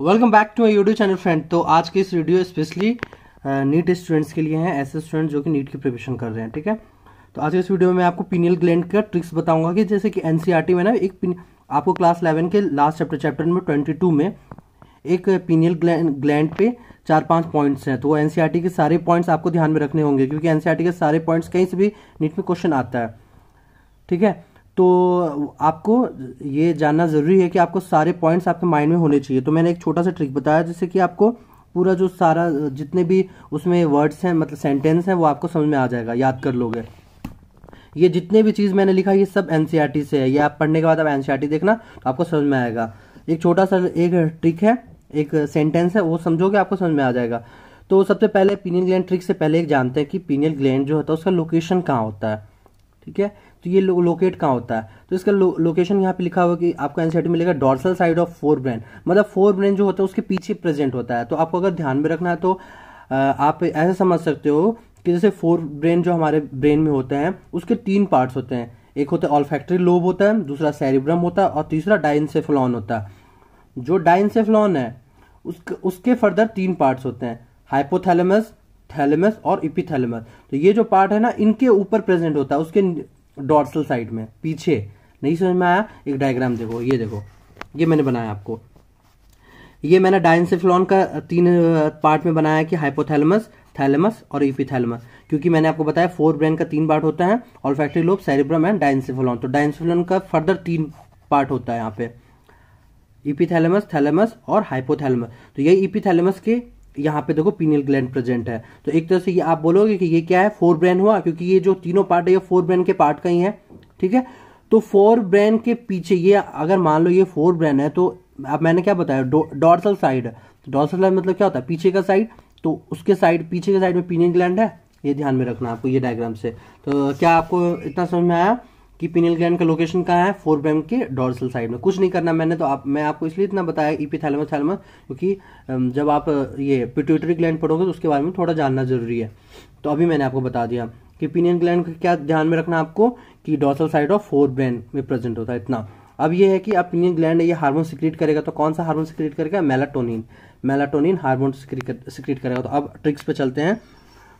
welcome back to my YouTube channel friend तो आज के इस वीडियो स्पेशली नीट स्टूडेंट्स के लिए हैं ऐसे स्टूडेंट जो कि नीट की प्रिपरेशन कर रहे हैं ठीक है तो आज के इस वीडियो में आपको पीनियल ग्लैंड का ट्रिक्स बताऊंगा कि जैसे कि एनसीईआरटी e में ना एक आपको क्लास इलेवन के last chapter chapter number twenty two में एक पीनियल ग्लैंड पे चार पांच पॉइंट्स हैं तो एनसीईआरटी e के सारे पॉइंट्स आपको ध्यान में रखने होंगे क्योंकि एनसीईआरटी e के सारे पॉइंट्स कहीं से भी नीट में क्वेश्चन आता है ठीक है तो आपको ये जानना ज़रूरी है कि आपको सारे पॉइंट्स आपके माइंड में होने चाहिए तो मैंने एक छोटा सा ट्रिक बताया जिससे कि आपको पूरा जो सारा जितने भी उसमें वर्ड्स हैं मतलब सेंटेंस हैं वो आपको समझ में आ जाएगा याद कर लोगे ये जितने भी चीज़ मैंने लिखा ये सब एन e से है ये आप पढ़ने के बाद आप एन e देखना तो आपको समझ में आएगा एक छोटा सा एक ट्रिक है एक सेंटेंस है वो समझोगे आपको समझ में आ जाएगा तो सबसे पहले पीनियल ग्लैंड ट्रिक से पहले एक जानते हैं कि पीनियल ग्लैंड जो होता है उसका लोकेशन कहाँ होता है ठीक है तो ये लो, लोकेट कहाँ होता है तो इसका लो, लोकेशन यहाँ पे लिखा हुआ कि आपको एनसीआर मिलेगा dorsal side of forebrain मतलब फोर ब्रेन जो होता है उसके पीछे प्रेजेंट होता है तो आपको अगर ध्यान में रखना है तो आप ऐसा समझ सकते हो कि जैसे फोर ब्रेन जो हमारे ब्रेन में होते हैं उसके तीन पार्ट्स होते हैं एक होता है ऑलफैक्ट्री लोब होता है दूसरा सेरिब्रम होता है और तीसरा डाइनसेफ्लॉन होता है जो डाइनसेफ्लॉन है उसके उसके फर्दर तीन पार्ट्स होते हैं हाइपोथैलेमस थैलेमस और इपिथैलेमस तो ये जो पार्ट है ना इनके ऊपर प्रेजेंट होता है उसके डॉर्सल साइड में पीछे नहीं समझ में आया एक डायग्राम देखो ये देखो ये मैंने बनाया आपको ये मैंने डायनसेफ्लॉन का तीन पार्ट में बनाया कि हाइपोथैलेमस थैलेमस और इपिथैलेमस क्योंकि मैंने आपको बताया फोर ब्रेन का तीन पार्ट होता है और olfactory lobe cerebrum and diencephalon तो डायनसेफ्लॉन का फर्दर तीन पार्ट होता है यहाँ पे इपिथैलेमस थैलेमस और हाइपोथैलेमस तो यही इपिथैलेमस के यहाँ पे देखो पीनियल ग्लैंड प्रेजेंट है तो एक तरह से ये आप बोलोगे कि ये क्या है फोर ब्रेन हुआ क्योंकि ये जो तीनों पार्ट है ये फोर ब्रेन के पार्ट का ही है ठीक है तो फोर ब्रेन के पीछे ये अगर मान लो ये फोर ब्रेन है तो अब मैंने क्या बताया डॉर्सल साइड तो डॉर्सल साइड मतलब क्या होता है पीछे का साइड तो उसके साइड पीछे के साइड में पीनियल ग्लैंड है ये ध्यान में रखना आपको ये डायग्राम से तो क्या आपको इतना समझ में आया कि पिनियल ग्लैंड का लोकेशन कहाँ है फोर ब्रेम के डॉर्सल साइड में कुछ नहीं करना मैंने तो आप मैं आपको इसलिए इतना बताया इपिथैलेमस e थैलम क्योंकि जब आप ये पिट्यूटरी ग्लैंड पढ़ोगे तो उसके बारे में थोड़ा जानना जरूरी है तो अभी मैंने आपको बता दिया कि पिनियन ग्लैंड का क्या ध्यान में रखना आपको कि dorsal side of forebrain में प्रेजेंट होता है इतना अब ये है कि आप पिनियन ग्लैंड ये हार्मोन सिक्रिएट करेगा तो कौन सा हार्मोन सिक्रिएट करेगा मेलाटोनिन मेलाटोनिन हार्मोन सिक्रीट करेगा तो अब ट्रिक्स पे चलते हैं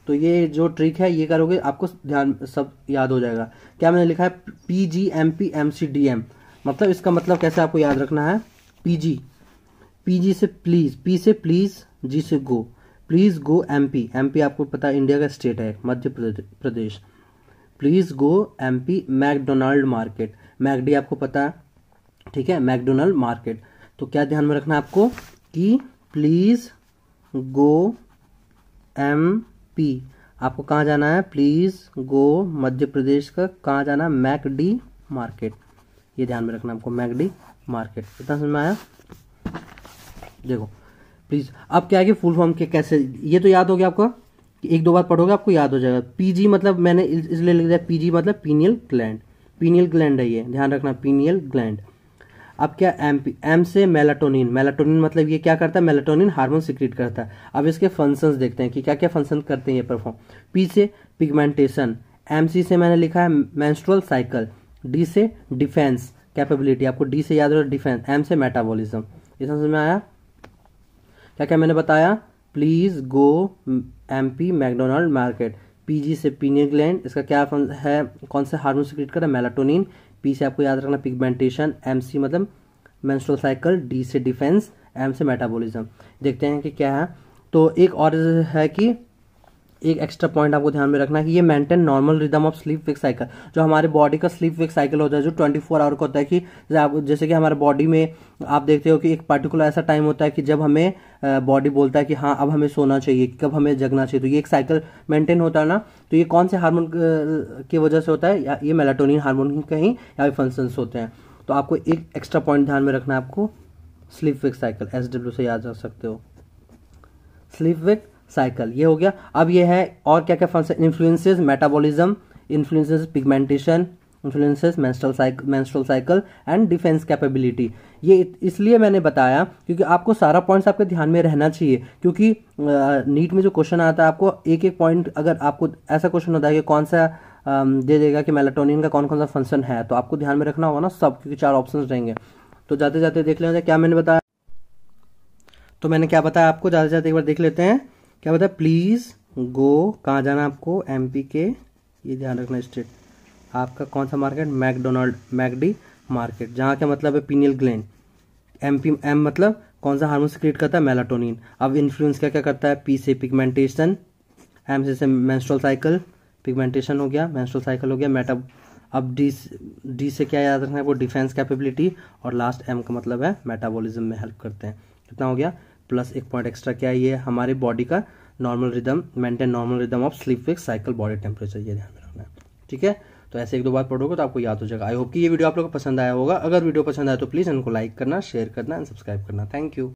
तो ये जो ट्रिक है ये करोगे आपको ध्यान सब याद हो जाएगा क्या मैंने लिखा है P G M P M C D M मतलब इसका मतलब कैसे आपको याद रखना है पी जी पी जी से प्लीज़ पी से प्लीज़ जी से go please go M P M P आपको पता है इंडिया का स्टेट है Madhya Pradesh please go M P McDonald market McD आपको पता है ठीक है मैकडोनाल्ड मार्केट तो क्या ध्यान में रखना है आपको कि प्लीज़ गो एम पी आपको कहाँ जाना है प्लीज़ गो मध्य प्रदेश का कहाँ जाना है मैक डी मार्केट ये ध्यान में रखना आपको मैक डी मार्केट कितना समझ में आया देखो प्लीज़ अब क्या है कि फुल फॉर्म के कैसे ये तो याद हो गया आपका एक दो बार पढ़ोगे आपको याद हो जाएगा पीजी मतलब मैंने इसलिए लिख दिया पीजी मतलब पीनियल ग्लैंड पीनियल ग्लैंड है ये ध्यान रखना पीनियल ग्लैंड अब क्या एम एम से मेलाटोनिन मेलाटोनिन मतलब ये क्या करता है मेलाटोनिन हार्मोन सिक्रिएट करता है अब इसके फंक्शंस देखते हैं कि क्या क्या फंक्शन करते हैं ये परफॉर्म पी से पिगमेंटेशन एम सी से मैंने लिखा है मैंस्ट्रल साइकिल डी से डिफेंस कैपेबिलिटी आपको डी से याद रखो डिफेंस एम से मेटाबोलिज्म ये समझ में आया क्या क्या मैंने बताया please go M P McDonald market PG से पीनियर ग्लैंड इसका क्या है कौन सा हार्मोन सिक्रीट कर रहा है मेलाटोनिन पी से आपको याद रखना पिगमेंटेशन एम सी मतलब मेंस्ट्रुअल साइकिल डी से डिफेंस एम से मेटाबॉलिज्म देखते हैं कि क्या है तो एक और है कि एक एक्स्ट्रा पॉइंट आपको ध्यान में रखना है कि ये maintain normal rhythm of sleep wake cycle जो हमारे बॉडी का स्लीप विक साइकिल होता है जो 24 फोर आवर का होता है कि आप जैसे कि हमारे बॉडी में आप देखते हो कि एक पर्टिकुलर ऐसा टाइम होता है कि जब हमें बॉडी बोलता है कि हाँ अब हमें सोना चाहिए कब हमें जगना चाहिए तो ये एक साइकिल मेंटेन होता है ना तो ये कौन से हारमोन की वजह से होता है या ये मेलाटोनिन हारमोन कहीं या फंक्शन होते हैं तो आपको एक एक्स्ट्रा पॉइंट ध्यान में रखना है आपको स्लीप वेक साइकिल एस से याद रख सकते हो स्लीप विक साइकिल ये हो गया अब ये है और क्या क्या function influences metabolism influences pigmentation influences menstrual cycle menstrual cycle and defence capability ये इसलिए मैंने बताया क्योंकि आपको सारा पॉइंट्स आपके ध्यान में रहना चाहिए क्योंकि नीट में जो क्वेश्चन आता है आपको एक एक पॉइंट अगर आपको ऐसा क्वेश्चन होता है कि कौन सा दे देगा कि मेलाटोनिन का कौन कौन सा फंक्शन है तो आपको ध्यान में रखना होगा ना सब क्योंकि चार ऑप्शन रहेंगे तो जाते जाते देख लेते हैं क्या मैंने बताया तो मैंने क्या बताया आपको जाते जाते एक बार देख लेते हैं क्या बताया प्लीज़ गो कहाँ जाना आपको एम पी के ये ध्यान रखना स्टेट आपका कौन सा मार्केट मैकडोनल्ड मैकडी मार्केट जहाँ का मतलब है pineal gland M P M मतलब कौन सा हार्मोन क्रिएट करता है मेलाटोनिन अब इन्फ्लुएंस क्या क्या करता है पी से पिगमेंटेशन एम से मैंस्ट्रोल साइकिल पिगमेंटेशन हो गया मैंस्ट्रोल साइकिल हो गया मेटा अब डी डी से क्या याद रखना है वो डिफेंस कैपेबिलिटी और लास्ट एम का मतलब है मेटाबॉलिज्म में हेल्प करते हैं कितना हो गया प्लस एक पॉइंट एक्स्ट्रा क्या ये हमारे बॉडी का normal rhythm maintain normal rhythm of sleep wake cycle body temperature ये ध्यान में रखना है ठीक है तो ऐसे एक दो बार पढ़ोगे तो आपको याद हो जाएगा आई होप कि ये वीडियो आप लोग को पसंद आया होगा अगर वीडियो पसंद आया तो प्लीज़ इनको लाइक करना शेयर करना एंड सब्सक्राइब करना थैंक यू